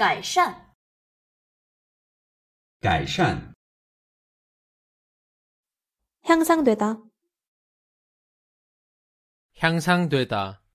改善，改善，향상되 다， 향상되 다。